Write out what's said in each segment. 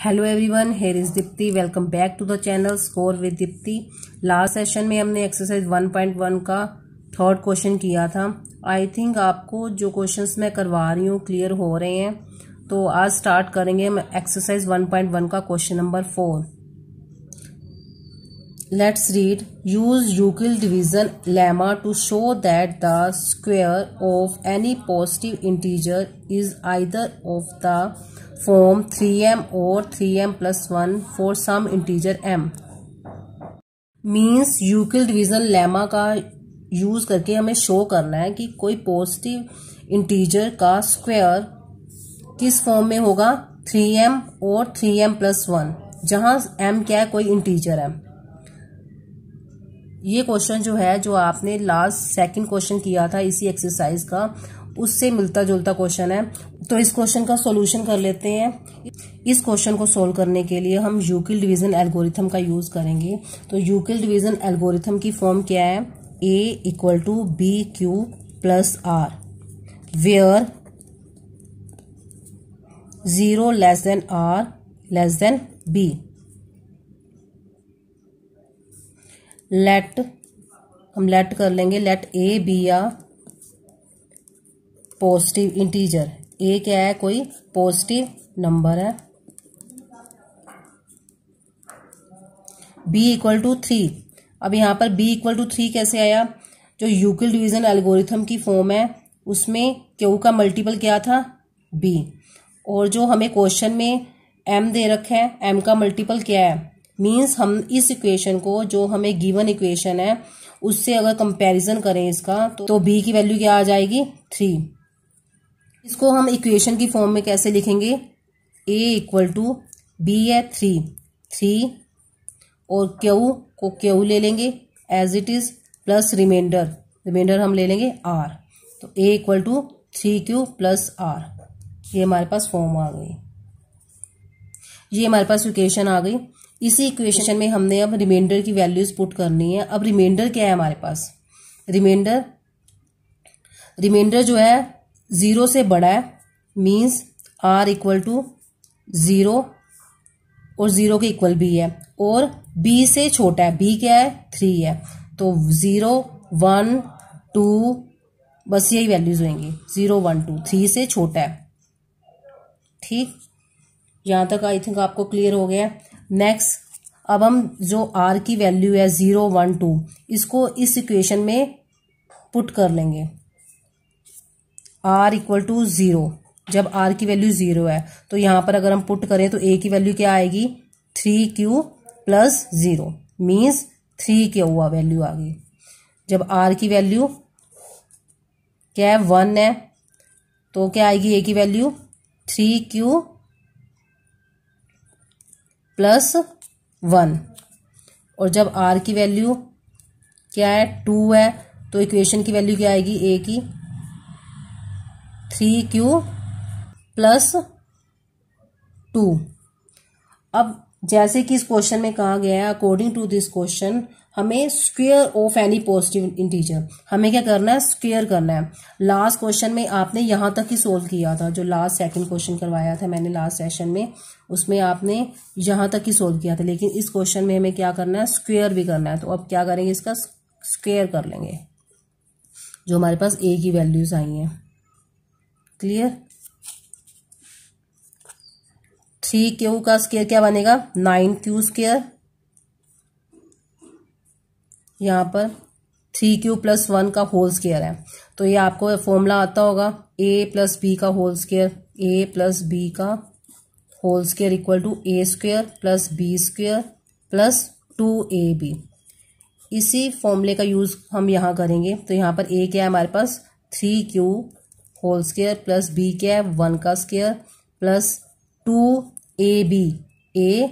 hello everyone here is Dipti welcome back to the channel score with Dipti last session में हमने exercise 1.1 का third question किया था I think आपको जो क्वेश्चंस मैं करवा रही हूँ क्लियर हो रहे हैं तो आज स्टार्ट करेंगे हम एक्सरसाइज 1.1 का question number four let's read use Yukel division lemma to show that the square of any positive integer is either of the form 3m or 3m plus 1 for some integer m means Euclid division lemma का use करके हमें show करना है कि कोई positive integer का square किस form में होगा 3m और 3m एम प्लस वन जहाँ एम क्या है कोई इंटीजर है ये क्वेश्चन जो है जो आपने लास्ट सेकंड क्वेश्चन किया था इसी एक्सरसाइज का उससे मिलता जुलता क्वेश्चन है तो इस क्वेश्चन का सॉल्यूशन कर लेते हैं इस क्वेश्चन को सोल्व करने के लिए हम यूकिल डिवीजन एल्गोरिथम का यूज करेंगे तो यूकिल डिवीजन एल्गोरिथम की फॉर्म क्या है a equal to b q plus r where zero less than r less than b let हम लेट कर लेंगे let a b are positive integer a क्या है कोई पॉजिटिव नंबर है बी इक्वल टू थ्री अब यहां पर बी इक्वल टू थ्री कैसे आया जो यूकल डिवीजन एल्गोरिथम की फॉर्म है उसमें क्यू का मल्टीपल क्या था बी और जो हमें क्वेश्चन में एम दे रखे है एम का मल्टीपल क्या है मीन्स हम इस इक्वेशन को जो हमें गिवन इक्वेशन है उससे अगर कंपैरिजन करें इसका तो, तो बी की वैल्यू क्या आ जाएगी थ्री इसको हम इक्वेशन की फॉर्म में कैसे लिखेंगे ए इक्वल टू बी है थ्री थ्री और क्यू को क्यू ले लेंगे as it is plus remainder remainder हम ले लेंगे आर तो a equal to three q plus r ये हमारे पास फॉर्म आ गई ये हमारे पास इक्वेशन आ गई इसी इक्वेशन में हमने अब रिमाइंडर की वैल्यूज पुट करनी है अब रिमाइंडर क्या है हमारे पास रिमाइंडर रिमाइंडर जो है जीरो से बड़ा है means r equal to zero और जीरो के इक्वल भी है और बी से छोटा है बी क्या है थ्री है तो जीरो वन टू बस यही वैल्यूज होंगी जीरो वन टू थ्री से छोटा है ठीक यहां तक आई थिंक आपको क्लियर हो गया नेक्स्ट अब हम जो आर की वैल्यू है जीरो वन टू इसको इस इक्वेशन में पुट कर लेंगे आर इक्वल टू ज़ीरो जब आर की वैल्यू ज़ीरो है तो यहां पर अगर हम पुट करें तो ए की वैल्यू क्या आएगी three q plus zero means three क्या हुआ वैल्यू आ गई जब आर की वैल्यू क्या है वन है तो क्या आएगी ए की value three q plus one और जब आर की वैल्यू क्या है टू है तो इक्वेशन की वैल्यू क्या आएगी ए की थ्री क्यू प्लस टू अब जैसे कि इस क्वेश्चन में कहा गया है अकॉर्डिंग टू दिस क्वेश्चन हमें square of any positive integer हमें क्या करना है स्क्वेयर करना है लास्ट क्वेश्चन में आपने यहां तक ही सोल्व किया था जो लास्ट सेकंड क्वेश्चन करवाया था मैंने लास्ट सेशन में उसमें आपने यहां तक ही सोल्व किया था लेकिन इस क्वेश्चन में हमें क्या करना है स्क्वेयर भी करना है तो अब क्या करेंगे इसका स्क्वेयर कर लेंगे जो हमारे पास ए की वैल्यूज आई हैं क्लियर थ्री क्यू का स्केयर क्या बनेगा नाइन क्यू स्केयर यहाँ पर थ्री क्यू प्लस वन का होल स्केयर है तो ये आपको फॉर्मूला आता होगा ए प्लस बी का whole square a plus b का whole square equal to a square plus b square plus two a b इसी फॉर्मूले का यूज़ हम यहाँ करेंगे तो यहाँ पर ए क्या है हमारे पास three q whole square plus b क्या है वन का square plus two a b a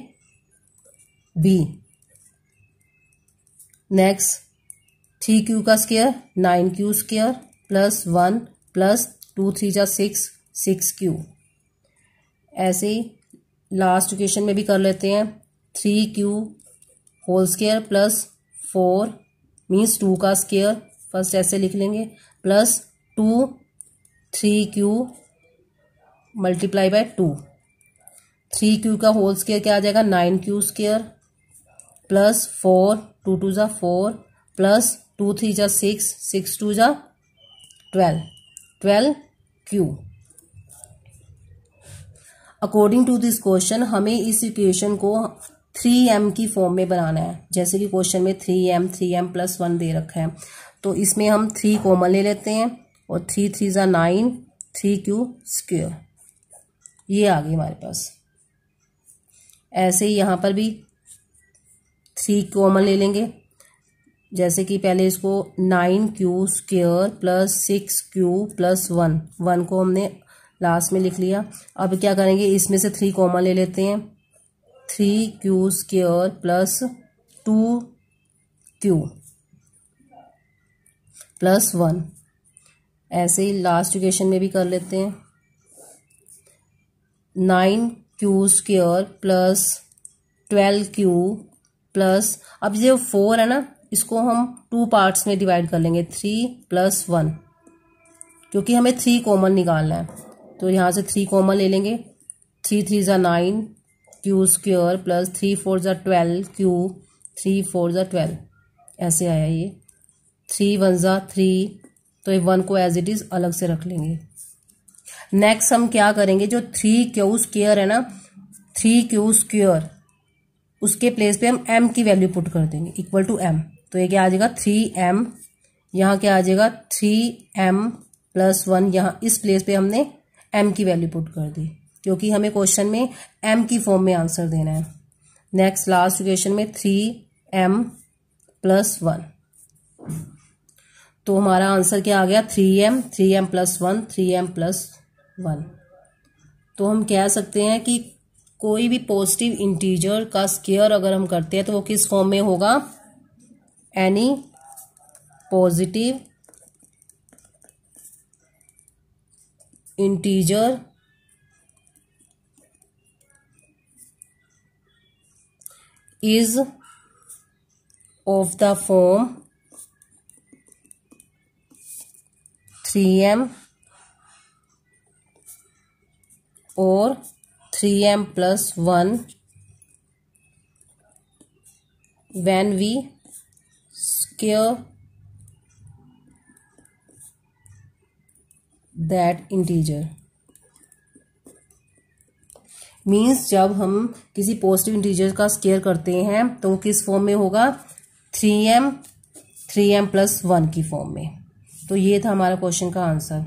b next three q का square nine q square plus one plus two three जा सिक्स सिक्स क्यू ऐसे लास्ट क्वेश्चन में भी कर लेते हैं three q whole square plus four means two का square first ऐसे लिख लेंगे plus two three q multiply by two three q का होल स्केयर क्या आ जाएगा nine q square plus four two two ज़ा फोर प्लस टू थ्री ज़ा सिक्स सिक्स टू ज़ा twelve twelve q according to this question हमें इस equation को थ्री एम की फॉर्म में बनाना है जैसे कि क्वेश्चन में three m three m plus one दे रखा है तो इसमें हम थ्री कॉमन ले लेते हैं और थ्री थ्री ज़ा नाइन थ्री क्यू स्क्वेयर ये आ गई हमारे पास ऐसे ही यहाँ पर भी थ्री कॉमन ले लेंगे जैसे कि पहले इसको nine q square plus six q plus one one को हमने लास्ट में लिख लिया अब क्या करेंगे इसमें से थ्री कॉमन ले लेते हैं three q square plus two q plus one ऐसे ही लास्ट इक्वेशन में भी कर लेते हैं nine q square plus twelve q plus अब ये फोर है ना इसको हम टू पार्ट्स में डिवाइड कर लेंगे थ्री प्लस वन क्योंकि हमें थ्री कॉमन निकालना है तो यहाँ से थ्री कॉमन ले लेंगे थ्री थ्री ज़ा nine q square plus three four ज़ा ट्वेल्व क्यू थ्री फोर ज़ा ट्वेल्व ऐसे आया ये थ्री वन ज़ा थ्री तो ये वन को एज इट इज़ अलग से रख लेंगे नेक्स्ट हम क्या करेंगे जो थ्री क्यू स्क्र है ना थ्री क्यू स्क्र उसके प्लेस पे हम एम की वैल्यू पुट कर देंगे इक्वल टू एम तो ये क्या आ जाएगा थ्री एम यहाँ क्या आ जाएगा थ्री एम प्लस वन यहाँ इस प्लेस पे हमने एम की वैल्यू पुट कर दी क्योंकि हमें क्वेश्चन में एम की फॉर्म में आंसर देना है नेक्स्ट लास्ट क्वेश्चन में थ्री एम प्लस वन तो हमारा आंसर क्या आ गया three m three m plus one three m plus one तो हम कह सकते हैं कि कोई भी पॉजिटिव इंटीजर का स्केयर अगर हम करते हैं तो वो किस फॉर्म में होगा any positive integer is of the form three m और three m plus one when we square that integer means जब हम किसी पॉजिटिव इंटीजर का स्केयर करते हैं तो वो किस फॉर्म में होगा three m three m plus one की फॉर्म में तो ये था हमारा क्वेश्चन का आंसर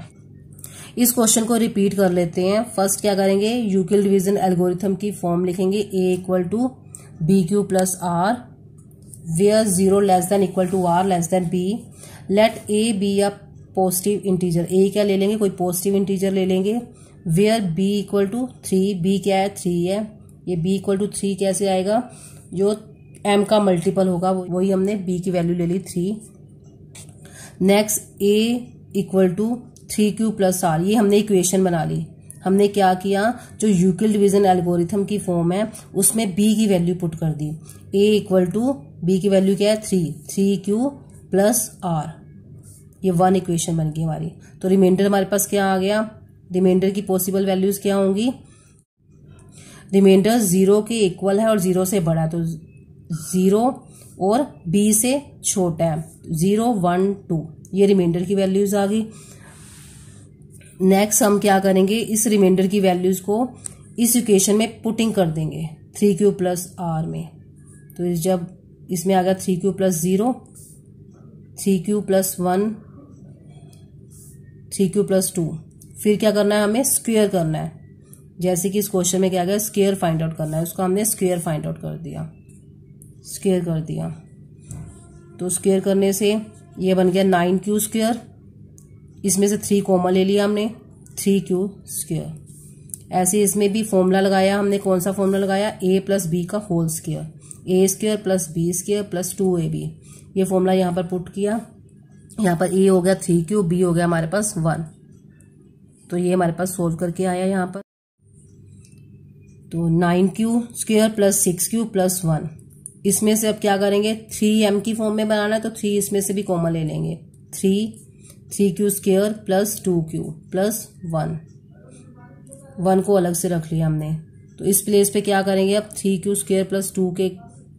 इस क्वेश्चन को रिपीट कर लेते हैं फर्स्ट क्या करेंगे यूकिल डिवीजन एल्गोरिथम की फॉर्म लिखेंगे a equal to b q plus r where zero less than equal to r less than b let a b या पॉजिटिव इंटीजर ए क्या ले लेंगे कोई पॉजिटिव इंटीजर ले लेंगे where b equal to three b क्या है three है ये बी इक्वल टू थ्री कैसे आएगा जो एम का मल्टीपल होगा वही हमने बी की वैल्यू ले ली three next a equal to three q plus r ये हमने इक्वेशन बना ली हमने क्या किया जो यूकिल डिवीजन एल्गोरिथम की फॉर्म है उसमें बी की वैल्यू पुट कर दी ए इक्वल टू बी की वैल्यू क्या है three three q plus r ये वन इक्वेशन बन गई हमारी तो रिमाइंडर हमारे पास क्या आ गया रिमाइंडर की पॉसिबल वैल्यूज क्या होंगी रिमाइंडर जीरो के इक्वल है और जीरो से बड़ा तो जीरो और बी से छोटा है जीरो वन टू ये रिमाइंडर की वैल्यूज आ गई नेक्स्ट हम क्या करेंगे इस रिमाइंडर की वैल्यूज को इस इक्वेशन में पुटिंग कर देंगे थ्री क्यू प्लस आर में तो जब इसमें आ गया three q plus zero three q plus one three q plus two फिर क्या करना है हमें स्क्वेयर करना है जैसे कि इस क्वेश्चन में क्या गया स्क्वेयर फाइंड आउट करना है उसको हमने स्क्वेयर फाइंड आउट कर दिया स्क्वेयर कर दिया तो स्क्वेयर करने से ये बन गया नाइन क्यू स्क्वेयर इसमें से थ्री कॉमन ले लिया हमने थ्री क्यू स्क्र ऐसे इसमें भी फॉर्मूला लगाया हमने कौन सा फॉर्मूला लगाया ए प्लस बी का whole square a square plus b square plus two a b ये फॉर्मूला यहाँ पर पुट किया यहाँ पर ए हो गया थ्री क्यू बी हो गया हमारे पास वन तो ये हमारे पास सोल्व करके आया यहाँ पर तो nine q square plus six q plus one इसमें से अब क्या करेंगे थ्री एम की फॉर्म में बनाना है तो थ्री इसमें से भी कॉमन ले लेंगे three three q square plus two q plus one one को अलग से रख लिया हमने तो इस प्लेस पे क्या करेंगे अब three q square plus two के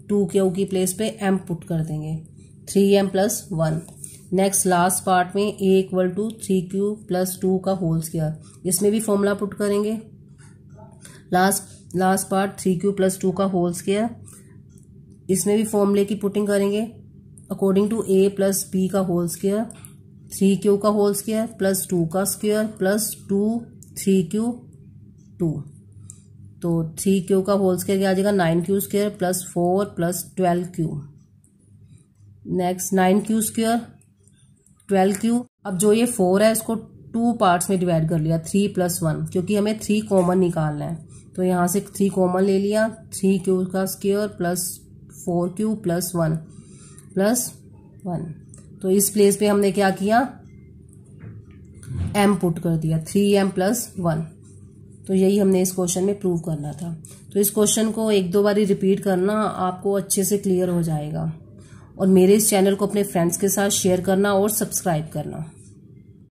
टू क्यू की प्लेस पे एम पुट कर देंगे three m plus one next last part में a equal to three q plus two का होल स्केयर इसमें भी फॉर्मूला पुट करेंगे last last part three q plus two का होल स्केयर इसमें भी फॉर्मूले की पुटिंग करेंगे according to a plus b का होल स्केयर थ्री क्यू का होल स्क्वेयर प्लस टू का square plus two three q two तो थ्री क्यू का होल स्क्वेयर क्या आ जाएगा nine q square plus four plus twelve q next nine q square twelve q अब जो ये फोर है इसको टू पार्ट्स में डिवाइड कर लिया थ्री प्लस वन क्योंकि हमें थ्री कॉमन निकालना है तो यहाँ से थ्री कॉमन ले लिया थ्री क्यू का square plus four q plus one plus one तो इस प्लेस पे हमने क्या किया एम पुट कर दिया थ्री एम प्लस वन तो यही हमने इस क्वेश्चन में प्रूव करना था तो इस क्वेश्चन को एक दो बारी रिपीट करना आपको अच्छे से क्लियर हो जाएगा और मेरे इस चैनल को अपने फ्रेंड्स के साथ शेयर करना और सब्सक्राइब करना